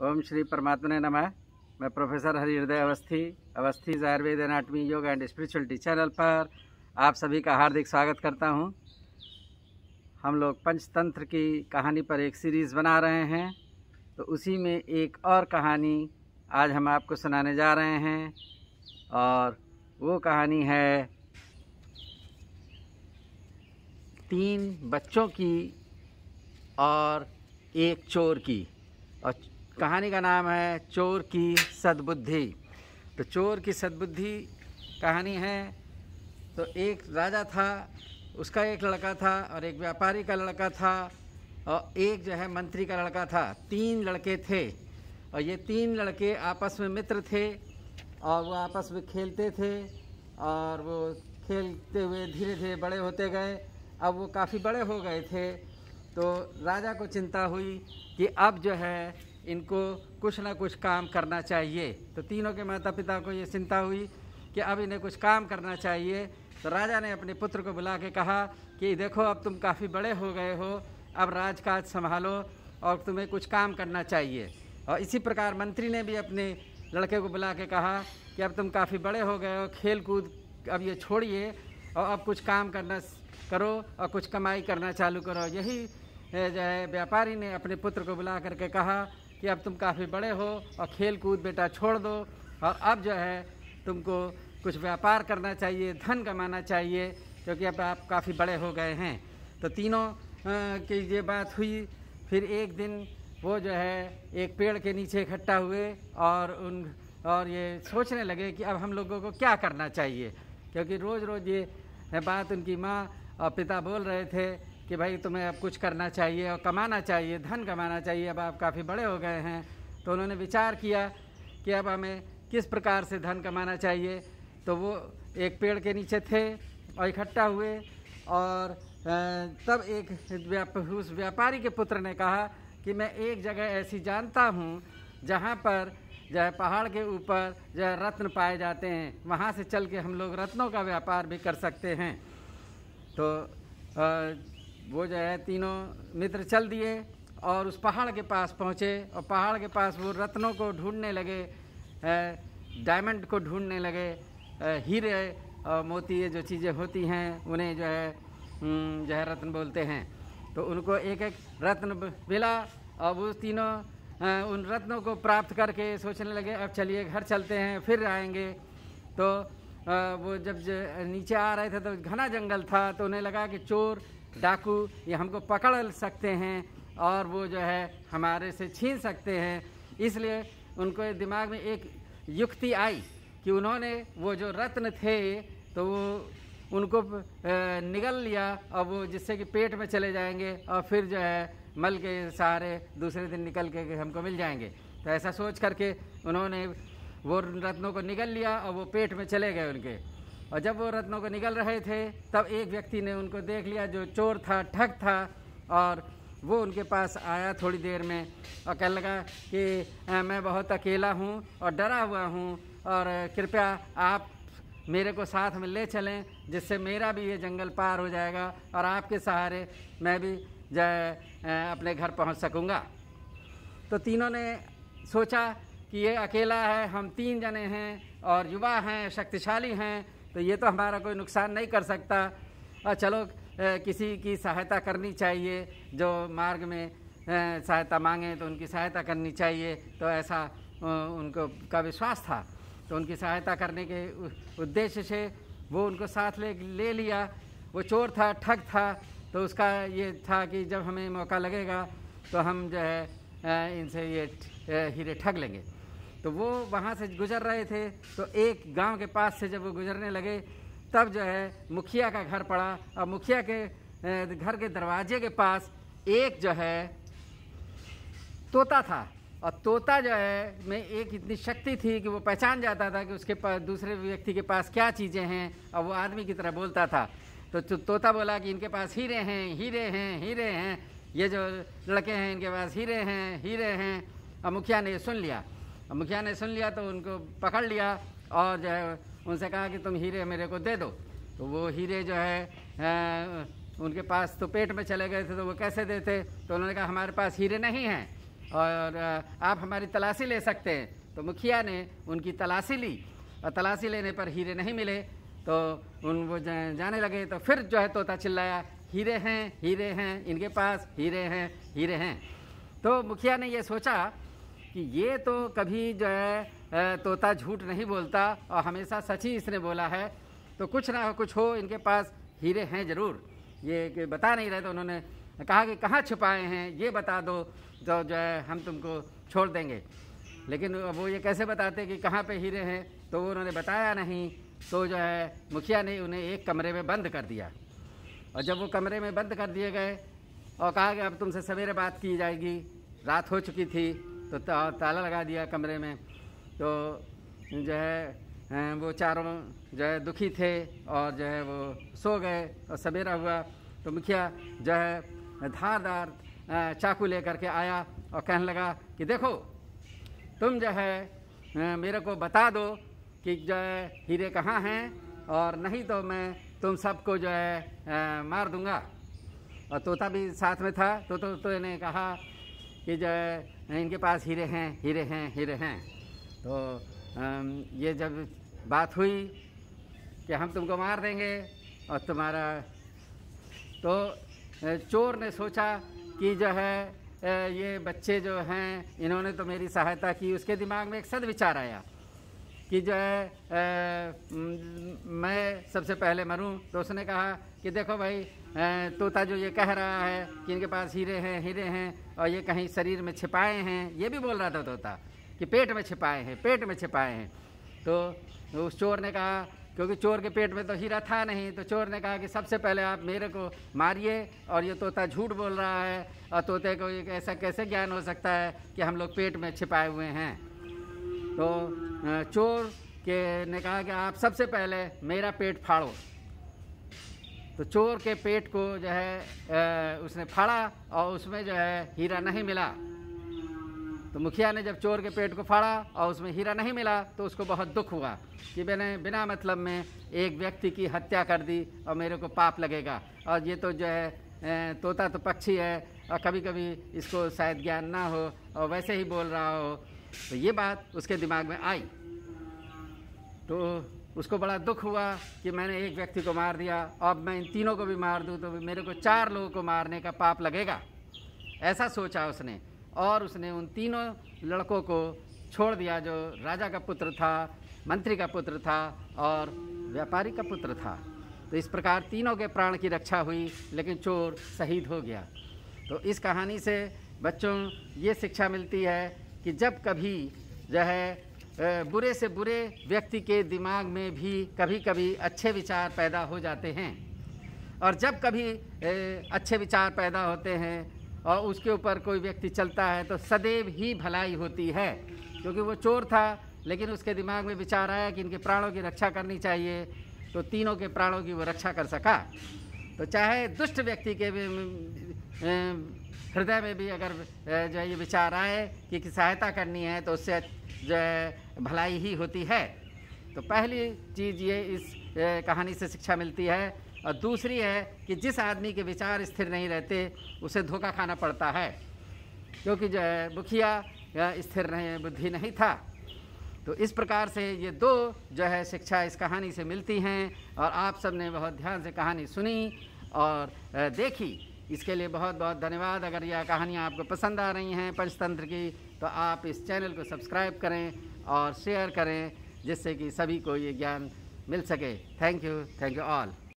ओम श्री परमात्मा नम मैं professor Harihriday Awasthi Awasthi Ayurveda anatomy yoga and spirituality channel पर आप सभी का हार्दिक स्वागत करता हूं हम लोग पंचतंत्र की कहानी पर एक सीरीज़ बना रहे हैं तो उसी में एक और कहानी आज हम आपको सुनाने जा रहे हैं और वो कहानी है तीन बच्चों की और एक चोर की और कहानी का नाम है चोर की सद्बुद्धि तो चोर की सद्बुद्धि कहानी है तो एक राजा था उसका एक लड़का था और एक व्यापारी का लड़का था और एक जो है मंत्री का लड़का था तीन लड़के थे और ये तीन लड़के आपस में मित्र थे और वो आपस में खेलते थे और वो खेलते हुए धीरे धीरे बड़े होते गए अब वो काफ़ी बड़े हो गए थे तो राजा को चिंता हुई कि अब जो है इनको कुछ ना कुछ काम करना चाहिए तो तीनों के माता पिता को ये चिंता हुई कि अब इन्हें कुछ काम करना चाहिए तो राजा ने अपने पुत्र को बुला के कहा कि देखो अब तुम काफ़ी बड़े हो गए हो अब राजकाज संभालो और तुम्हें कुछ काम करना चाहिए और इसी प्रकार मंत्री ने भी अपने लड़के को बुला के कहा कि अब तुम काफ़ी बड़े हो गए हो खेल कूद अब ये छोड़िए और अब कुछ काम करना करो और कुछ कमाई करना चालू करो यही जो है व्यापारी ने अपने पुत्र को बुला करके कहा कि अब तुम काफ़ी बड़े हो और खेल कूद बेटा छोड़ दो और अब जो है तुमको कुछ व्यापार करना चाहिए धन कमाना चाहिए क्योंकि अब आप काफ़ी बड़े हो गए हैं तो तीनों की ये बात हुई फिर एक दिन वो जो है एक पेड़ के नीचे इकट्ठा हुए और उन और ये सोचने लगे कि अब हम लोगों को क्या करना चाहिए क्योंकि रोज़ रोज़ ये बात उनकी माँ और पिता बोल रहे थे कि भाई तुम्हें अब कुछ करना चाहिए और कमाना चाहिए धन कमाना चाहिए अब आप काफ़ी बड़े हो गए हैं तो उन्होंने विचार किया कि अब हमें किस प्रकार से धन कमाना चाहिए तो वो एक पेड़ के नीचे थे और इकट्ठा हुए और तब एक व्याप उस व्यापारी के पुत्र ने कहा कि मैं एक जगह ऐसी जानता हूँ जहाँ पर जो है पहाड़ के ऊपर जो है रत्न पाए जाते हैं वहाँ से चल के हम लोग रत्नों का व्यापार भी कर सकते हैं तो वो जो है तीनों मित्र चल दिए और उस पहाड़ के पास पहुँचे और पहाड़ के पास वो रत्नों को ढूंढने लगे डायमंड को ढूंढने लगे हीरे और मोती ये जो चीज़ें होती हैं उन्हें जो है हम्म, जो है रत्न बोलते हैं तो उनको एक एक रत्न मिला और वो तीनों उन रत्नों को प्राप्त करके सोचने लगे अब चलिए घर चलते हैं फिर आएंगे तो वो जब नीचे आ रहे थे तो घना जंगल था तो उन्हें लगा कि चोर डाकू ये हमको पकड़ सकते हैं और वो जो है हमारे से छीन सकते हैं इसलिए उनको दिमाग में एक युक्ति आई कि उन्होंने वो जो रत्न थे तो वो उनको निगल लिया और वो जिससे कि पेट में चले जाएंगे और फिर जो है मल के सहारे दूसरे दिन निकल के हमको मिल जाएंगे तो ऐसा सोच करके उन्होंने वो रत्नों को निगल लिया और वो पेट में चले गए उनके और जब वो रत्नों को निकल रहे थे तब एक व्यक्ति ने उनको देख लिया जो चोर था ठग था और वो उनके पास आया थोड़ी देर में और कह लगा कि मैं बहुत अकेला हूँ और डरा हुआ हूँ और कृपया आप मेरे को साथ में ले चलें जिससे मेरा भी ये जंगल पार हो जाएगा और आपके सहारे मैं भी अपने घर पहुँच सकूँगा तो तीनों ने सोचा कि ये अकेला है हम तीन जने हैं और युवा हैं शक्तिशाली हैं तो ये तो हमारा कोई नुकसान नहीं कर सकता और चलो किसी की सहायता करनी चाहिए जो मार्ग में सहायता मांगे तो उनकी सहायता करनी चाहिए तो ऐसा उनको का विश्वास था तो उनकी सहायता करने के उद्देश्य से वो उनको साथ ले ले लिया वो चोर था ठग था तो उसका ये था कि जब हमें मौका लगेगा तो हम जो है इनसे ये हीरे ठग लेंगे तो वो वहाँ से गुजर रहे थे तो एक गांव के पास से जब वो गुजरने लगे तब जो है मुखिया का घर पड़ा और मुखिया के घर के दरवाजे के पास एक जो है तोता था और तोता जो है में एक इतनी शक्ति थी कि वो पहचान जाता था कि उसके पास दूसरे व्यक्ति के पास क्या चीज़ें हैं और वो आदमी की तरह बोलता था तो, तो, तोता बोला कि इनके पास हीरे हैं हीरे हैं हीरे हैं ये जो लड़के हैं इनके पास हीरे हैं हीरे हैं और मुखिया ने सुन लिया मुखिया ने सुन लिया तो उनको पकड़ लिया और जो है उनसे कहा कि तुम हीरे मेरे को दे दो तो वो हीरे जो है आ, उनके पास तो पेट में चले गए थे तो वो कैसे देते तो उन्होंने कहा हमारे पास हीरे नहीं हैं और आप हमारी तलाशी ले सकते हैं तो मुखिया ने उनकी तलाशी ली और तलाशी लेने पर हीरे नहीं मिले तो उन वो जाने लगे तो फिर जो है तोता चिल्लाया हीरे हैं हीरे हैं इनके पास हीरे हैं हीरे हैं तो मुखिया ने ये सोचा कि ये तो कभी जो है तोता झूठ नहीं बोलता और हमेशा सच ही इसने बोला है तो कुछ ना हो कुछ हो इनके पास हीरे हैं ज़रूर ये कि बता नहीं रहे तो उन्होंने कहा कि कहाँ छुपाए हैं ये बता दो जो जो है हम तुमको छोड़ देंगे लेकिन वो ये कैसे बताते कि कहाँ पे हीरे हैं तो वो उन्होंने बताया नहीं तो जो है मुखिया ने उन्हें एक कमरे में बंद कर दिया और जब वो कमरे में बंद कर दिए गए और कहा कि अब तुमसे सवेरे बात की जाएगी रात हो चुकी थी तो ताला लगा दिया कमरे में तो जो है वो चारों जो है दुखी थे और जो है वो सो गए और सवेरा हुआ तो मुखिया जो है धारदार चाकू लेकर के आया और कहने लगा कि देखो तुम जो है मेरे को बता दो कि जो है हीरे कहाँ हैं और नहीं तो मैं तुम सबको जो है मार दूंगा और तोता भी साथ में था तो तो, तो ने कहा कि जो है इनके पास हीरे हैं हीरे हैं हीरे हैं तो ये जब बात हुई कि हम तुमको मार देंगे और तुम्हारा तो चोर ने सोचा कि जो है ये बच्चे जो हैं इन्होंने तो मेरी सहायता की उसके दिमाग में एक सदविचार आया कि जो है मैं सबसे पहले मरूं तो उसने कहा कि देखो भाई तोता जो ये कह रहा है कि इनके पास हीरे हैं हीरे हैं और ये कहीं शरीर में छिपाए हैं ये भी बोल रहा था तोता कि पेट में छिपाए हैं पेट में छिपाए हैं तो उस चोर ने कहा क्योंकि चोर के पेट में तो हीरा था नहीं तो चोर ने कहा कि सबसे पहले आप मेरे को मारिए और ये तोता झूठ बोल रहा है और तोते को ये ऐसा कैसे ज्ञान हो सकता है कि हम लोग पेट में छिपाए हुए हैं तो चोर के ने कहा कि आप सबसे पहले मेरा पेट फाड़ो तो चोर के पेट को जो है उसने फाड़ा और उसमें जो है हीरा नहीं मिला तो मुखिया ने जब चोर के पेट को फाड़ा और उसमें हीरा नहीं मिला तो उसको बहुत दुख हुआ कि मैंने बिना मतलब में एक व्यक्ति की हत्या कर दी और मेरे को पाप लगेगा और ये तो जो है तोता तो पक्षी है और कभी कभी इसको शायद ज्ञान ना हो और वैसे ही बोल रहा हो तो ये बात उसके दिमाग में आई तो उसको बड़ा दुख हुआ कि मैंने एक व्यक्ति को मार दिया अब मैं इन तीनों को भी मार दूँ तो मेरे को चार लोगों को मारने का पाप लगेगा ऐसा सोचा उसने और उसने उन तीनों लड़कों को छोड़ दिया जो राजा का पुत्र था मंत्री का पुत्र था और व्यापारी का पुत्र था तो इस प्रकार तीनों के प्राण की रक्षा हुई लेकिन चोर शहीद हो गया तो इस कहानी से बच्चों ये शिक्षा मिलती है कि जब कभी जो है बुरे से बुरे व्यक्ति के दिमाग में भी कभी कभी अच्छे विचार पैदा हो जाते हैं और जब कभी अच्छे विचार पैदा होते हैं और उसके ऊपर कोई व्यक्ति चलता है तो सदैव ही भलाई होती है क्योंकि वो चोर था लेकिन उसके दिमाग में विचार आया कि इनके प्राणों की रक्षा करनी चाहिए तो तीनों के प्राणों की वो रक्षा कर सका तो चाहे दुष्ट व्यक्ति के हृदय में भी अगर जो है ये विचार आए कि, सहायता करनी है तो उससे जो है भलाई ही होती है तो पहली चीज़ ये इस कहानी से शिक्षा मिलती है और दूसरी है कि जिस आदमी के विचार स्थिर नहीं रहते उसे धोखा खाना पड़ता है क्योंकि जो है मुखिया स्थिर नहीं बुद्धि नहीं था तो इस प्रकार से ये दो जो है शिक्षा इस कहानी से मिलती हैं और आप सब ने बहुत ध्यान से कहानी सुनी और देखी इसके लिए बहुत बहुत धन्यवाद अगर यह कहानियाँ आपको पसंद आ रही हैं पंचतंत्र की तो आप इस चैनल को सब्सक्राइब करें और शेयर करें जिससे कि सभी को ये ज्ञान मिल सके thank you thank you all